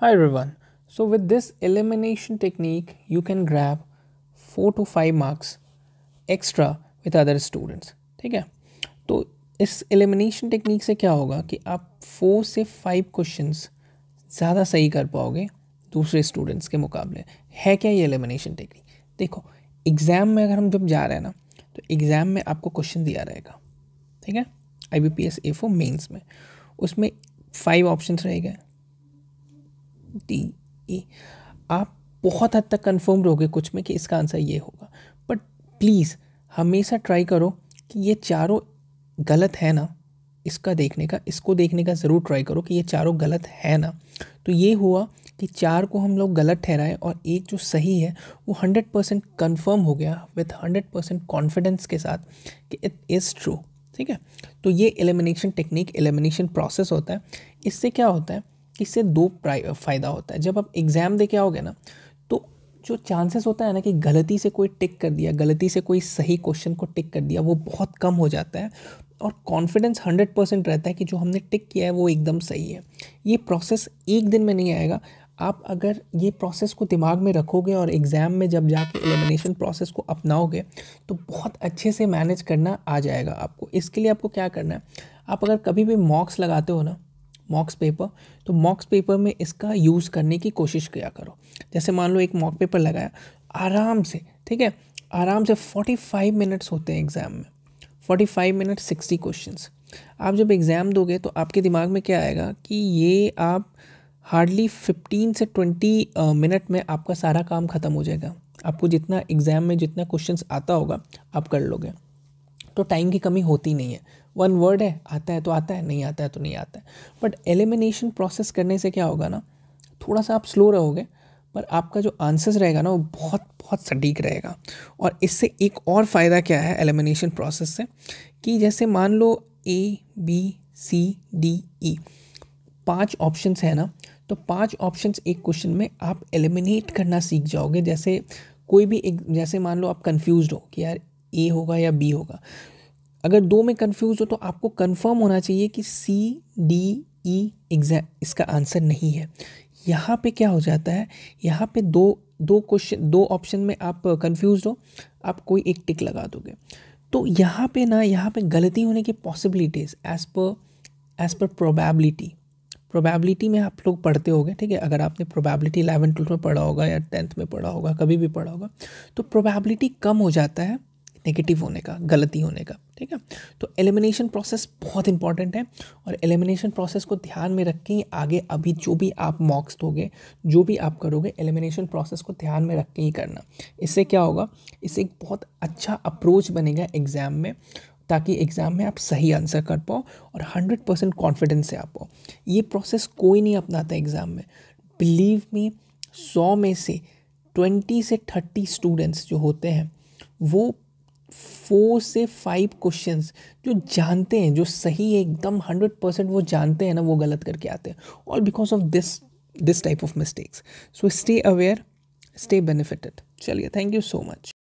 Hi everyone. So with this elimination technique, you can grab four to five marks extra with other students. ठीक है तो इस elimination technique से क्या होगा कि आप four से five questions ज़्यादा सही कर पाओगे दूसरे students के मुकाबले है क्या ये elimination technique? देखो exam में अगर हम जब जा रहे हैं ना तो exam में आपको question दिया रहेगा ठीक है I B P S a for mains में उसमें फाइव ऑप्शंस रहेगा डी ए आप बहुत हद तक कन्फर्म रहोगे कुछ में कि इसका आंसर ये होगा बट प्लीज़ हमेशा ट्राई करो कि ये चारों गलत है ना इसका देखने का इसको देखने का ज़रूर ट्राई करो कि ये चारों गलत है ना तो ये हुआ कि चार को हम लोग गलत ठहराएं और एक जो सही है वो हंड्रेड परसेंट कन्फर्म हो गया विथ हंड्रेड परसेंट कॉन्फिडेंस के साथ कि इट इज़ ट्रू ठीक है तो ये एलिमिनेशन टेक्निक एलिमिनेशन प्रोसेस होता है इससे क्या होता है इससे दो फ़ायदा होता है जब आप एग्ज़ाम दे के आओगे ना तो जो चांसेस होता है ना कि गलती से कोई टिक कर दिया गलती से कोई सही क्वेश्चन को टिक कर दिया वो बहुत कम हो जाता है और कॉन्फिडेंस हंड्रेड परसेंट रहता है कि जो हमने टिक किया है वो एकदम सही है ये प्रोसेस एक दिन में नहीं आएगा आप अगर ये प्रोसेस को दिमाग में रखोगे और एग्ज़ाम में जब जाके एलिमिनेशन प्रोसेस को अपनाओगे तो बहुत अच्छे से मैनेज करना आ जाएगा आपको इसके लिए आपको क्या करना है आप अगर कभी भी मॉक्स लगाते हो ना मॉक्स पेपर तो मॉक्स पेपर में इसका यूज़ करने की कोशिश किया करो जैसे मान लो एक मॉक पेपर लगाया आराम से ठीक है आराम से 45 मिनट्स होते हैं एग्ज़ाम में 45 मिनट 60 क्वेश्चंस आप जब एग्ज़ाम दोगे तो आपके दिमाग में क्या आएगा कि ये आप हार्डली 15 से 20 मिनट में आपका सारा काम ख़त्म हो जाएगा आपको जितना एग्ज़ाम में जितना क्वेश्चंस आता होगा आप कर लोगे तो टाइम की कमी होती नहीं है वन वर्ड है आता है तो आता है नहीं आता है तो नहीं आता है बट एलिमिनेशन प्रोसेस करने से क्या होगा ना थोड़ा सा आप स्लो रहोगे पर आपका जो आंसर्स रहेगा ना वो बहुत बहुत सटीक रहेगा और इससे एक और फ़ायदा क्या है एलिमिनेशन प्रोसेस से कि जैसे मान लो ए बी सी डी ई पांच ऑप्शंस है ना तो पांच ऑप्शंस एक क्वेश्चन में आप एलिमिनेट करना सीख जाओगे जैसे कोई भी एक जैसे मान लो आप कंफ्यूज हो कि यार ए होगा या बी होगा अगर दो में कन्फ्यूज हो तो आपको कन्फर्म होना चाहिए कि सी डी ई एग्जाम इसका आंसर नहीं है यहाँ पे क्या हो जाता है यहाँ पे दो दो क्वेश्चन दो ऑप्शन में आप कन्फ्यूज हो आप कोई एक टिक लगा दोगे तो यहाँ पे ना यहाँ पे गलती होने की possibilities as per as per probability probability में आप लोग पढ़ते होंगे ठीक है अगर आपने प्रोबेबिलिटी इलेवन ट्वेल्थ में पढ़ा होगा या टेंथ में पढ़ा होगा कभी भी पढ़ा होगा तो प्रोबेबिलिटी कम हो जाता है नेगेटिव होने का गलती होने का ठीक है तो एलिमिनेशन प्रोसेस बहुत इंपॉर्टेंट है और एलिमिनेशन प्रोसेस को ध्यान में रख के आगे अभी जो भी आप मॉक्स दोगे जो भी आप करोगे एलिमिनेशन प्रोसेस को ध्यान में रख के ही करना इससे क्या होगा इससे एक बहुत अच्छा अप्रोच बनेगा एग्ज़ाम में ताकि एग्ज़ाम में आप सही आंसर कर पाओ और हंड्रेड परसेंट कॉन्फिडेंस से आ पाओ ये प्रोसेस कोई नहीं अपनाता एग्ज़ाम में बिलीव मी सौ में से ट्वेंटी से थर्टी स्टूडेंट्स जो होते हैं वो फोर से फाइव क्वेश्चन जो जानते हैं जो सही है एकदम हंड्रेड परसेंट वो जानते हैं ना वो गलत करके आते हैं all because of this this type of mistakes so stay aware stay benefited चलिए थैंक यू सो मच